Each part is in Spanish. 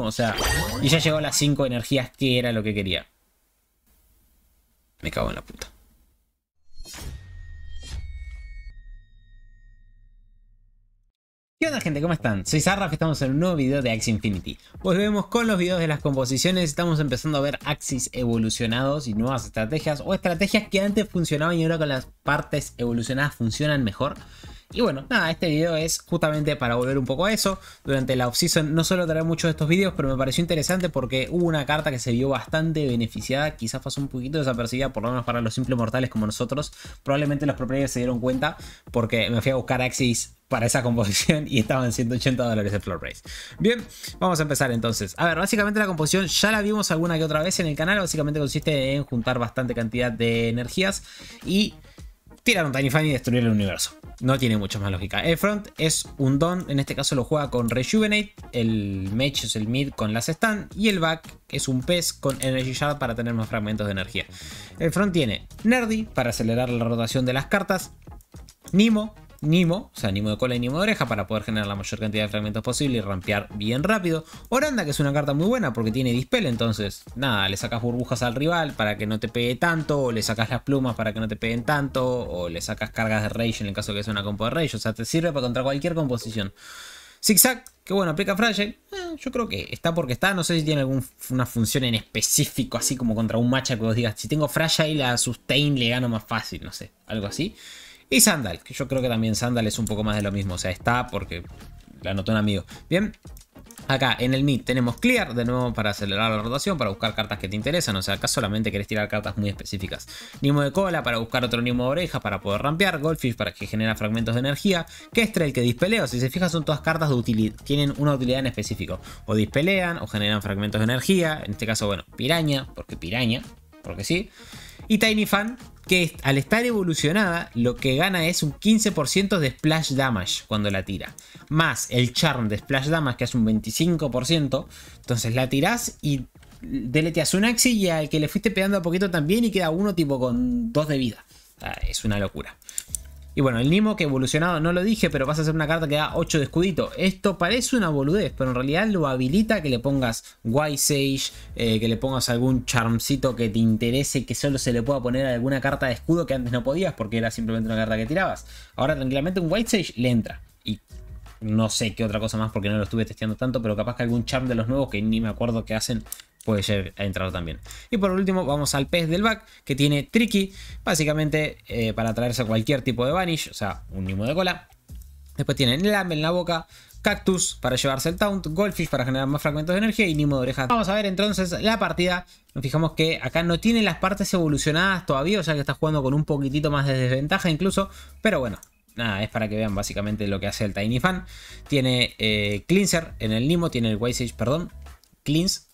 o sea, y ya llegó las 5 energías que era lo que quería. Me cago en la puta. ¿Qué onda gente? ¿Cómo están? Soy Sarraf, estamos en un nuevo video de Axie Infinity. Volvemos pues con los videos de las composiciones, estamos empezando a ver Axis evolucionados y nuevas estrategias o estrategias que antes funcionaban y ahora con las partes evolucionadas funcionan mejor. Y bueno, nada, este video es justamente para volver un poco a eso. Durante la offseason no suelo traer muchos de estos videos, pero me pareció interesante porque hubo una carta que se vio bastante beneficiada. Quizás fue un poquito desapercibida, por lo menos para los simples mortales como nosotros. Probablemente los propietarios se dieron cuenta porque me fui a buscar Axis para esa composición y estaban 180 dólares de floor price. Bien, vamos a empezar entonces. A ver, básicamente la composición ya la vimos alguna que otra vez en el canal. Básicamente consiste en juntar bastante cantidad de energías y tirar un Tiny Fan y destruir el universo. No tiene mucha más lógica. El front es un don, en este caso lo juega con Rejuvenate, el match es el mid con las stun y el back es un pez con Energy Shard para tener más fragmentos de energía. El front tiene Nerdy para acelerar la rotación de las cartas, Nimo Nimo, o sea, Nimo de cola y Nimo de oreja, para poder generar la mayor cantidad de fragmentos posible y rampear bien rápido. Oranda, que es una carta muy buena porque tiene dispel, entonces, nada, le sacas burbujas al rival para que no te pegue tanto, o le sacas las plumas para que no te peguen tanto, o le sacas cargas de Rage en el caso de que sea una compo de Rage, o sea, te sirve para contra cualquier composición. Zigzag, que bueno, aplica Fragile. Eh, yo creo que está porque está. No sé si tiene alguna función en específico, así como contra un macha que vos digas, si tengo Fragile la Sustain le gano más fácil, no sé, algo así. Y Sandal, que yo creo que también Sandal es un poco más de lo mismo. O sea, está porque la anotó un amigo. Bien, Acá en el mid tenemos clear de nuevo para acelerar la rotación, para buscar cartas que te interesan. O sea, acá solamente querés tirar cartas muy específicas. Nimo de cola para buscar otro Nimo de oreja, para poder rampear. Goldfish para que genera fragmentos de energía. Kestrel que dispeleo. Si se fijan son todas cartas de utilidad. Tienen una utilidad en específico. O dispelean o generan fragmentos de energía. En este caso, bueno, piraña, porque piraña, porque sí. Y Tiny Fan, que al estar evolucionada, lo que gana es un 15% de splash damage cuando la tira. Más el charm de splash damage, que es un 25%. Entonces la tirás y deleteas un axi y al que le fuiste pegando a poquito también y queda uno tipo con 2 de vida. Es una locura. Y bueno, el Nimo que evolucionado no lo dije, pero vas a ser una carta que da 8 de escudito. Esto parece una boludez, pero en realidad lo habilita que le pongas White Sage, eh, que le pongas algún charmcito que te interese, que solo se le pueda poner alguna carta de escudo que antes no podías porque era simplemente una carta que tirabas. Ahora tranquilamente un White Sage le entra. Y no sé qué otra cosa más porque no lo estuve testeando tanto, pero capaz que algún charm de los nuevos que ni me acuerdo que hacen puede ser entrado también. Y por último vamos al pez del back que tiene Tricky, básicamente eh, para traerse cualquier tipo de vanish, o sea, un nimo de cola. Después tiene Lamb en la boca, Cactus para llevarse el Taunt, Goldfish para generar más fragmentos de energía y Nimo de orejas. Vamos a ver entonces la partida. Nos fijamos que acá no tiene las partes evolucionadas todavía, o sea que está jugando con un poquitito más de desventaja incluso. Pero bueno, nada, es para que vean básicamente lo que hace el Tiny Fan. Tiene eh, Cleanser en el Nimo, tiene el Waysage, perdón, Cleanse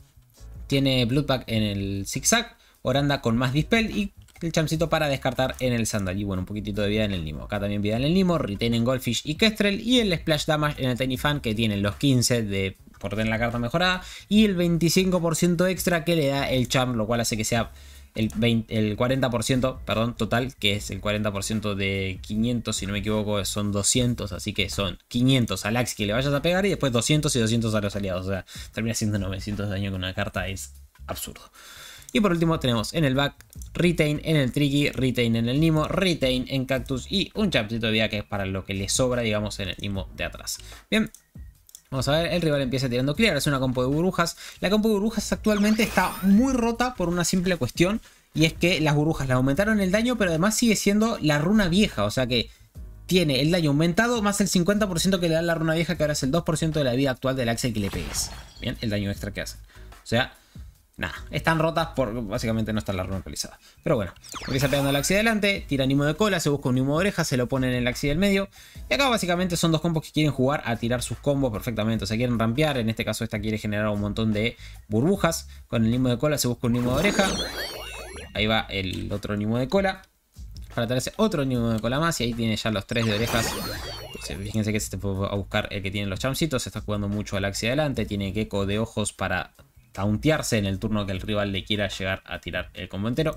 tiene Bloodpack en el zigzag, Oranda con más dispel y el chamcito para descartar en el Sandal. Y bueno, un poquitito de vida en el limo. Acá también vida en el limo, Retain en Goldfish y Kestrel. Y el Splash Damage en el Tiny Fan que tienen los 15 de por tener la carta mejorada. Y el 25% extra que le da el champ, lo cual hace que sea el, el 40%, perdón, total, que es el 40% de 500, si no me equivoco, son 200, así que son 500 al Axe que le vayas a pegar y después 200 y 200 a los aliados, o sea, termina siendo 900 de daño con una carta, es absurdo. Y por último tenemos en el back, retain en el tricky, retain en el Nimo, retain en cactus y un chapcito de que vida es para lo que le sobra, digamos, en el Nimo de atrás. Bien, Vamos a ver, el rival empieza tirando clear, es una compo de burbujas. La compo de burbujas actualmente está muy rota por una simple cuestión. Y es que las burbujas le aumentaron el daño, pero además sigue siendo la runa vieja. O sea que tiene el daño aumentado más el 50% que le da la runa vieja, que ahora es el 2% de la vida actual del axel que le pegues. Bien, el daño extra que hace. O sea, Nada, están rotas por básicamente no está la runa actualizada. Pero bueno, empieza pegando el axi adelante, tira Nimo de cola, se busca un Nimo de oreja, se lo ponen en el axi del medio. Y acá básicamente son dos combos que quieren jugar a tirar sus combos perfectamente. O sea, quieren rampear, en este caso esta quiere generar un montón de burbujas. Con el Nimo de cola se busca un Nimo de oreja. Ahí va el otro Nimo de cola. Para traerse otro Nimo de cola más y ahí tiene ya los tres de orejas Fíjense que se te puede buscar el que tienen los chamcitos. Se está jugando mucho al axi adelante. Tiene gecko de ojos para tauntearse en el turno que el rival le quiera llegar a tirar el combo entero.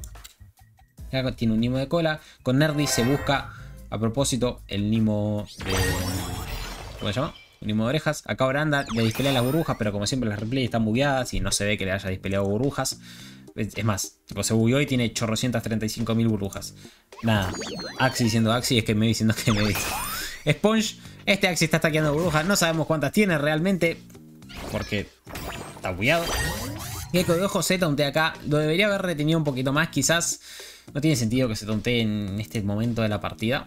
Acá tiene un Nimo de cola. Con Nerdy se busca, a propósito, el Nimo de... ¿Cómo se llama? Un Nimo de orejas. Acá anda le dispelea las burbujas, pero como siempre las replays están bugueadas y no se ve que le haya dispeleado burbujas. Es más, se bugueó y tiene 835.000 burbujas. Nada, Axi diciendo Axi es que me diciendo que me dice. Sponge, este Axi está taqueando burbujas, no sabemos cuántas tiene realmente, porque Está cuidado. Gecko de ojo se acá. Lo debería haber retenido un poquito más, quizás. No tiene sentido que se tontee en este momento de la partida.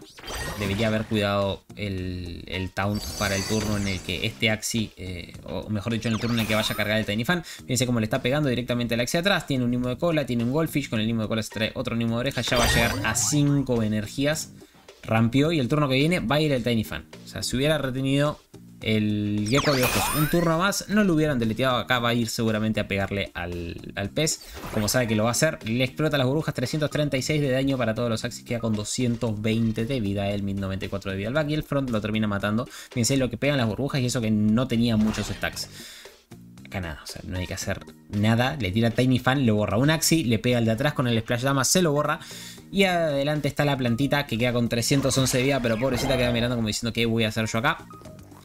Debería haber cuidado el, taunt para el turno en el que este Axi, eh, o mejor dicho, en el turno en el que vaya a cargar el Tiny Fan. Fíjense cómo le está pegando directamente al Axi atrás. Tiene un Nimo de cola, tiene un Goldfish. Con el Nimo de cola se trae otro Nimo de oreja. Ya va a llegar a 5 energías. Rampió y el turno que viene va a ir el Tiny Fan. O sea, si hubiera retenido el gecko de ojos un turno más, no lo hubieran deleteado. Acá va a ir seguramente a pegarle al, pez. Como sabe que lo va a hacer, le explota las burbujas. 336 de daño para todos los axis. Queda con 220 de vida. El 1094 de vida el back. Y el front lo termina matando. Fíjense lo que pegan las burbujas y eso que no tenía muchos stacks. Acá nada, o sea, no hay que hacer nada. Le tira Tiny Fan, le borra un axi, le pega al de atrás con el Splash Dama, se lo borra. Y adelante está la plantita que queda con 311 de vida, pero pobrecita queda mirando como diciendo, ¿qué voy a hacer yo acá?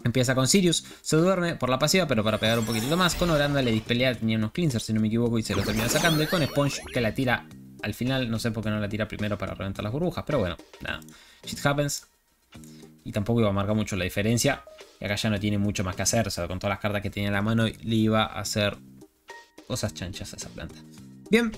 Empieza con Sirius, se duerme por la pasiva, pero para pegar un poquitito más, con Oranda le dispelea, tenía unos cleansers si no me equivoco, y se lo termina sacando, y con Sponge que la tira al final, no sé por qué no la tira primero para reventar las burbujas, pero bueno, nada, shit happens. Y tampoco iba a marcar mucho la diferencia, y acá ya no tiene mucho más que hacer, o sea, con todas las cartas que tenía en la mano le iba a hacer cosas chanchas a esa planta. Bien,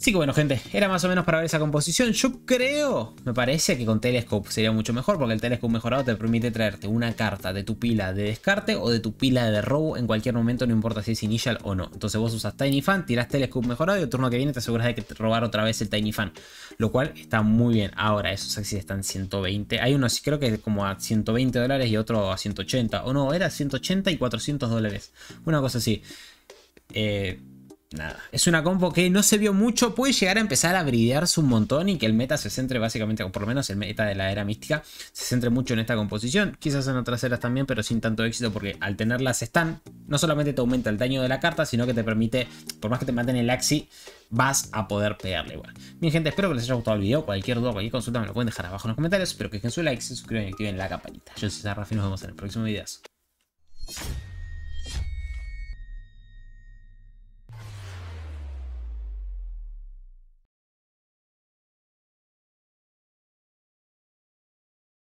Así que bueno, gente, era más o menos para ver esa composición. Yo creo, me parece que con Telescope sería mucho mejor, porque el Telescope mejorado te permite traerte una carta de tu pila de descarte o de tu pila de robo en cualquier momento, no importa si es initial o no. Entonces vos usas Tiny Fan, tirás Telescope mejorado y el turno que viene te aseguras de que te robar otra vez el Tiny Fan, lo cual está muy bien. Ahora, esos axis están 120. Hay unos, creo que como a 120 dólares y otro a 180, o no, era 180 y 400 dólares. Una cosa así. Eh, Nada. Es una compo que no se vio mucho. Puede llegar a empezar a bridearse un montón y que el meta se centre básicamente, o por lo menos el meta de la era mística, se centre mucho en esta composición. Quizás en otras eras también, pero sin tanto éxito porque al tenerlas están, no solamente te aumenta el daño de la carta, sino que te permite, por más que te maten el axi, vas a poder pegarle igual. Bien, gente, espero que les haya gustado el video. Cualquier duda, cualquier consulta me lo pueden dejar abajo en los comentarios. Espero que dejen su like, se suscriban y activen la campanita. Yo soy y nos vemos en el próximo video.